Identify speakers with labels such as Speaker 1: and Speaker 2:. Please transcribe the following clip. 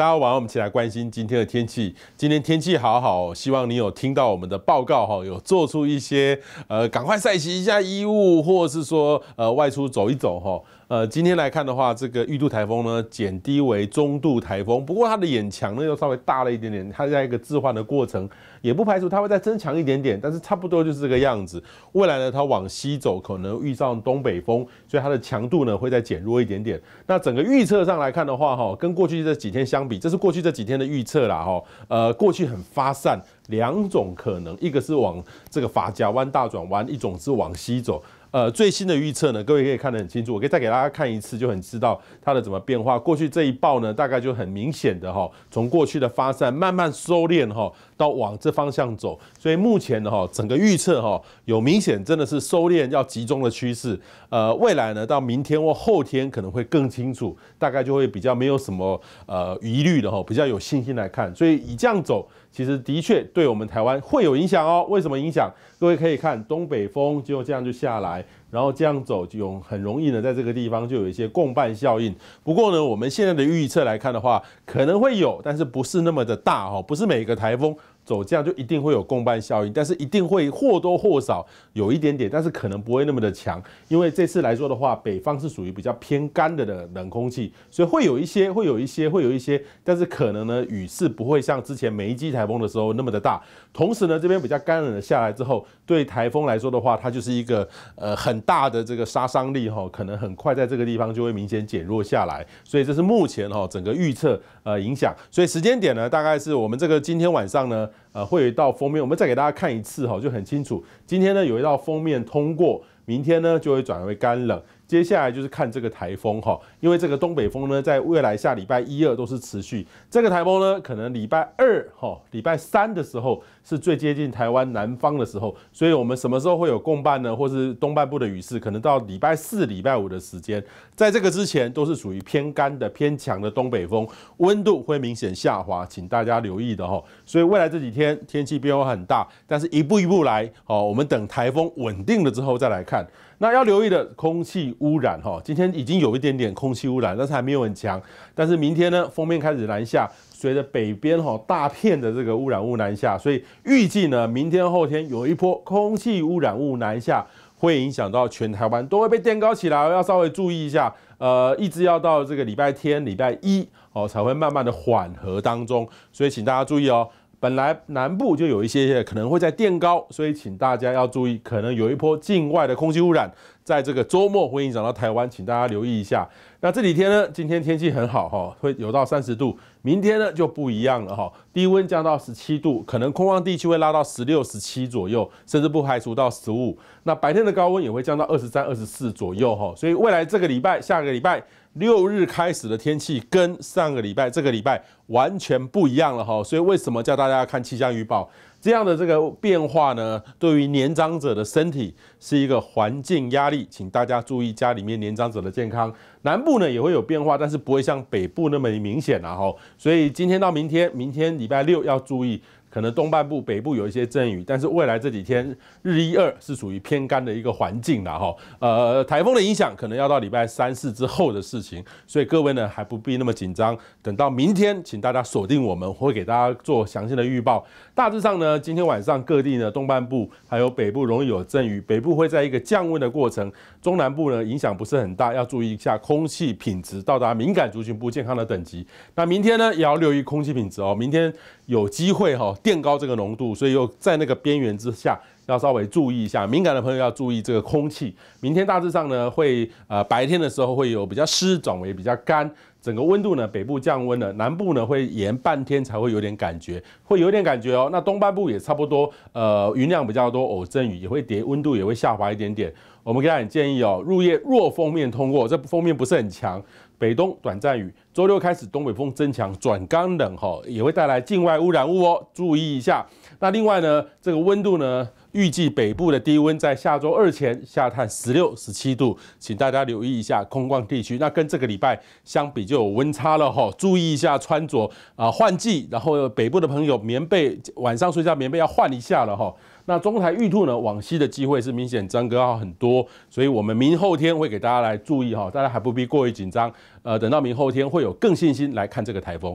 Speaker 1: 大家晚上我们一起来关心今天的天气。今天天气好好，希望你有听到我们的报告哈，有做出一些呃，赶快晒洗一下衣物，或者是说呃外出走一走哈。呃，今天来看的话，这个玉度台风呢减低为中度台风，不过它的眼墙呢又稍微大了一点点，它在一个置换的过程，也不排除它会再增强一点点，但是差不多就是这个样子。未来呢，它往西走可能遇上东北风，所以它的强度呢会再减弱一点点。那整个预测上来看的话哈，跟过去这几天相。这是过去这几天的预测啦，哈，呃，过去很发散两种可能，一个是往这个法家湾大转弯，一种是往西走。呃，最新的预测呢，各位可以看得很清楚。我可以再给大家看一次，就很知道它的怎么变化。过去这一报呢，大概就很明显的哈，从过去的发散慢慢收敛哈，到往这方向走。所以目前的哈，整个预测哈，有明显真的是收敛要集中的趋势。呃，未来呢，到明天或后天可能会更清楚，大概就会比较没有什么呃疑虑的哈，比较有信心来看。所以以这样走，其实的确对我们台湾会有影响哦。为什么影响？各位可以看东北风就这样就下来。guy 然后这样走就很容易呢，在这个地方就有一些共伴效应。不过呢，我们现在的预测来看的话，可能会有，但是不是那么的大哈，不是每个台风走这样就一定会有共伴效应，但是一定会或多或少有一点点，但是可能不会那么的强，因为这次来说的话，北方是属于比较偏干的的冷空气，所以会有一些，会有一些，会有一些，但是可能呢，雨势不会像之前每一季台风的时候那么的大。同时呢，这边比较干冷的下来之后，对台风来说的话，它就是一个呃很。大的这个杀伤力哈，可能很快在这个地方就会明显减弱下来，所以这是目前哈整个预测呃影响，所以时间点呢，大概是我们这个今天晚上呢，呃会有一道封面，我们再给大家看一次哈，就很清楚，今天呢有一道封面通过，明天呢就会转为干冷。接下来就是看这个台风哈，因为这个东北风呢，在未来下礼拜一二都是持续。这个台风呢，可能礼拜二哈、礼拜三的时候是最接近台湾南方的时候，所以我们什么时候会有共办呢，或是东半部的雨势？可能到礼拜四、礼拜五的时间，在这个之前都是属于偏干的、偏强的东北风，温度会明显下滑，请大家留意的哈。所以未来这几天天气变化很大，但是一步一步来哦，我们等台风稳定了之后再来看。那要留意的空气。污染哈，今天已经有一点点空气污染，但是还没有很强。但是明天呢，风面开始南下，随着北边哈大片的这个污染物南下，所以预计呢，明天后天有一波空气污染物南下，会影响到全台湾都会被垫高起来，要稍微注意一下。呃，一直要到这个礼拜天、礼拜一哦，才会慢慢的缓和当中。所以请大家注意哦，本来南部就有一些可能会在垫高，所以请大家要注意，可能有一波境外的空气污染。在这个周末欢迎你来到台湾，请大家留意一下。那这几天呢？今天天气很好哈，会有到三十度。明天呢就不一样了哈，低温降到十七度，可能空旷地区会拉到十六、十七左右，甚至不排除到十五。那白天的高温也会降到二十三、二十四左右哈。所以未来这个礼拜、下个礼拜六日开始的天气跟上个礼拜、这个礼拜完全不一样了哈。所以为什么叫大家要看气象预报？这样的这个变化呢，对于年长者的身体是一个环境压力，请大家注意家里面年长者的健康。南部呢也会有变化，但是不会像北部那么明显了哈。所以今天到明天，明天礼拜六要注意。可能东半部、北部有一些阵雨，但是未来这几天日一二是属于偏干的一个环境了哈。呃，台风的影响可能要到礼拜三四之后的事情，所以各位呢还不必那么紧张。等到明天，请大家锁定我们，会给大家做详细的预报。大致上呢，今天晚上各地呢东半部还有北部容易有阵雨，北部会在一个降温的过程，中南部呢影响不是很大，要注意一下空气品质，到达敏感族群不健康的等级。那明天呢也要留意空气品质哦，明天有机会哈。垫高这个浓度，所以又在那个边缘之下。要稍微注意一下，敏感的朋友要注意这个空气。明天大致上呢，会呃白天的时候会有比较湿转为比较干，整个温度呢北部降温了，南部呢会延半天才会有点感觉，会有点感觉哦。那东半部也差不多，呃云量比较多，偶阵雨也会叠，温度也会下滑一点点。我们给大家建议哦，入夜弱风面通过，这风面不是很强，北东短暂雨，周六开始东北风增强转干冷哈，也会带来境外污染物哦，注意一下。那另外呢，这个温度呢。预计北部的低温在下周二前下探十六、十七度，请大家留意一下空旷地区。那跟这个礼拜相比就有温差了哈，注意一下穿着啊，换季。然后北部的朋友，棉被晚上睡觉棉被要换一下了哈。那中台玉兔呢，往西的机会是明显增加很多，所以我们明后天会给大家来注意哈，大家还不必过于紧张。呃，等到明后天会有更信心来看这个台风。